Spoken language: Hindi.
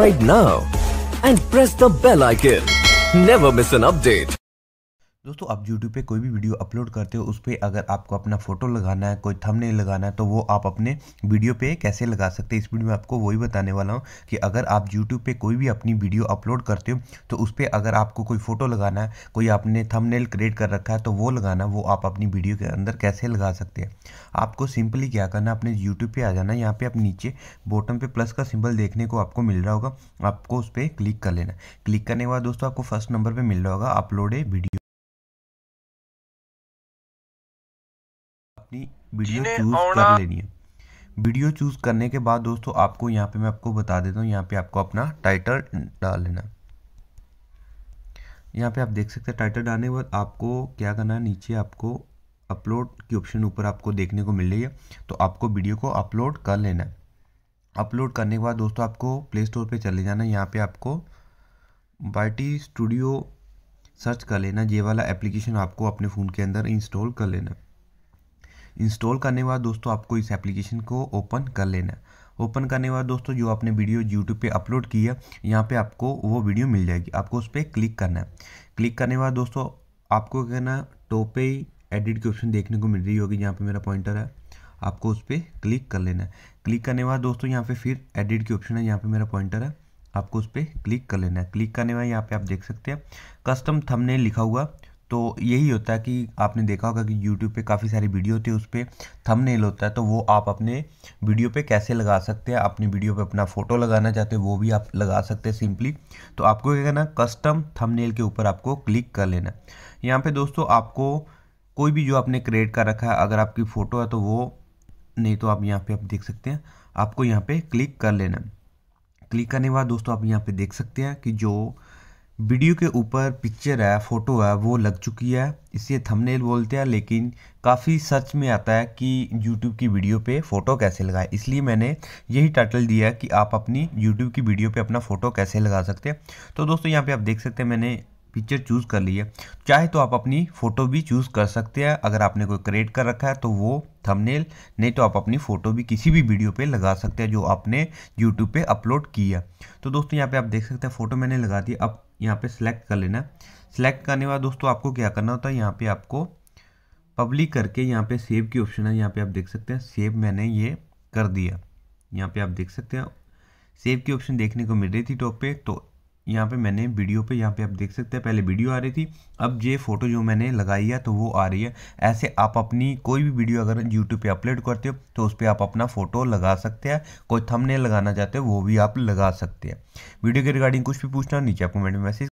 right now and press the bell icon. Never miss an update. दोस्तों आप YouTube पे कोई भी वीडियो अपलोड करते हो उस पर अगर आपको अपना फ़ोटो लगाना है कोई थंबनेल लगाना है तो वो आप अपने वीडियो पे कैसे लगा सकते हैं इस वीडियो में आपको वही बताने वाला हूँ कि अगर आप YouTube पे कोई भी अपनी वीडियो अपलोड करते हो तो उस पर अगर आपको कोई फ़ोटो लगाना है कोई आपने थमनेल क्रिएट कर रखा है तो वो लगाना वो आप अपनी वीडियो के अंदर कैसे लगा सकते हैं आपको सिंपली क्या करना अपने यूट्यूब पर आ जाना यहाँ पर आप नीचे बॉटम पर प्लस का सिंबल देखने को आपको मिल रहा होगा आपको उस पर क्लिक कर लेना क्लिक करने के बाद दोस्तों आपको फर्स्ट नंबर पर मिल रहा होगा अपलोड ए वीडियो अपनी वीडियो चूज़ कर लेनी है वीडियो चूज़ करने के बाद दोस्तों आपको यहाँ पे मैं आपको बता देता हूँ यहाँ पे आपको अपना टाइटल डाल लेना यहाँ पे आप देख सकते हैं टाइटल डालने के बाद आपको क्या करना है नीचे आपको अपलोड की ऑप्शन ऊपर आपको देखने को मिल रही है तो आपको वीडियो को अपलोड कर लेना है अपलोड करने के बाद दोस्तों आपको प्ले स्टोर पर चले जाना है यहाँ पर आपको बाइटी स्टूडियो सर्च कर लेना ये वाला एप्लीकेशन आपको अपने फ़ोन के अंदर इंस्टॉल कर लेना है इंस्टॉल करने के बाद दोस्तों आपको इस एप्लीकेशन को ओपन कर लेना है ओपन करने के बाद दोस्तों जो आपने वीडियो यूट्यूब पे अपलोड की है यहाँ पे आपको वो वीडियो मिल जाएगी आपको उस पर क्लिक करना है क्लिक करने के बाद दोस्तों आपको क्या करना टोपे एडिट के ऑप्शन देखने को मिल रही होगी जहाँ पे मेरा पॉइंटर है आपको उस पर क्लिक कर लेना है क्लिक करने के बाद दोस्तों यहाँ पे फिर एडिट के ऑप्शन है यहाँ पे मेरा पॉइंटर है आपको उस पर क्लिक कर लेना है क्लिक करने के बाद यहाँ पे आप देख सकते हैं कस्टम थंबनेल लिखा हुआ तो यही होता है कि आपने देखा होगा कि यूट्यूब पे काफ़ी सारी वीडियो होती है उस पर थंबनेल होता है तो वो आप अपने वीडियो पे कैसे लगा सकते हैं अपनी वीडियो पे अपना फ़ोटो लगाना चाहते हैं वो भी आप लगा सकते हैं सिंपली तो आपको क्या करना कस्टम थंबनेल के ऊपर आपको क्लिक कर लेना यहाँ पर दोस्तों आपको कोई भी जो आपने क्रिएट कर रखा है अगर आपकी फ़ोटो है तो वो नहीं तो आप यहाँ पर आप देख सकते हैं आपको यहाँ पर क्लिक कर लेना क्लिक करने के बाद दोस्तों आप यहाँ पर देख सकते हैं कि जो वीडियो के ऊपर पिक्चर है फ़ोटो है वो लग चुकी है इसे थंबनेल बोलते हैं लेकिन काफ़ी सर्च में आता है कि यूट्यूब की वीडियो पे फ़ोटो कैसे लगाए इसलिए मैंने यही टाइटल दिया है कि आप अपनी यूट्यूब की वीडियो पे अपना फ़ोटो कैसे लगा सकते हैं तो दोस्तों यहाँ पे आप देख सकते हैं मैंने पिक्चर चूज़ कर ली है चाहे तो आप अपनी फ़ोटो भी चूज़ कर सकते हैं अगर आपने कोई क्रिएट कर रखा है तो वो थंबनेल नहीं तो आप अपनी फ़ोटो भी किसी भी वीडियो पे लगा सकते हैं जो आपने यूट्यूब पे अपलोड किया तो दोस्तों यहाँ पे आप देख सकते हैं फ़ोटो मैंने लगा दी अब यहाँ पे सेलेक्ट कर लेना सेलेक्ट करने बाद दोस्तों आपको क्या करना होता है यहाँ पर आपको पब्लिक करके यहाँ पर सेव की ऑप्शन है यहाँ पर आप देख सकते हैं सेव मैंने ये कर दिया यहाँ पर आप देख सकते हैं सेव की ऑप्शन देखने को मिल रही थी टॉप पे तो यहाँ पे मैंने वीडियो पे यहाँ पे आप देख सकते हैं पहले वीडियो आ रही थी अब ये फ़ोटो जो मैंने लगाई है तो वो आ रही है ऐसे आप अपनी कोई भी वीडियो अगर यूट्यूब पे अपलोड करते हो तो उस पर आप अपना फ़ोटो लगा सकते हैं कोई थंबनेल लगाना चाहते हो वो भी आप लगा सकते हैं वीडियो के रिगार्डिंग कुछ भी पूछना नीचे आप कमेंट में मैसेज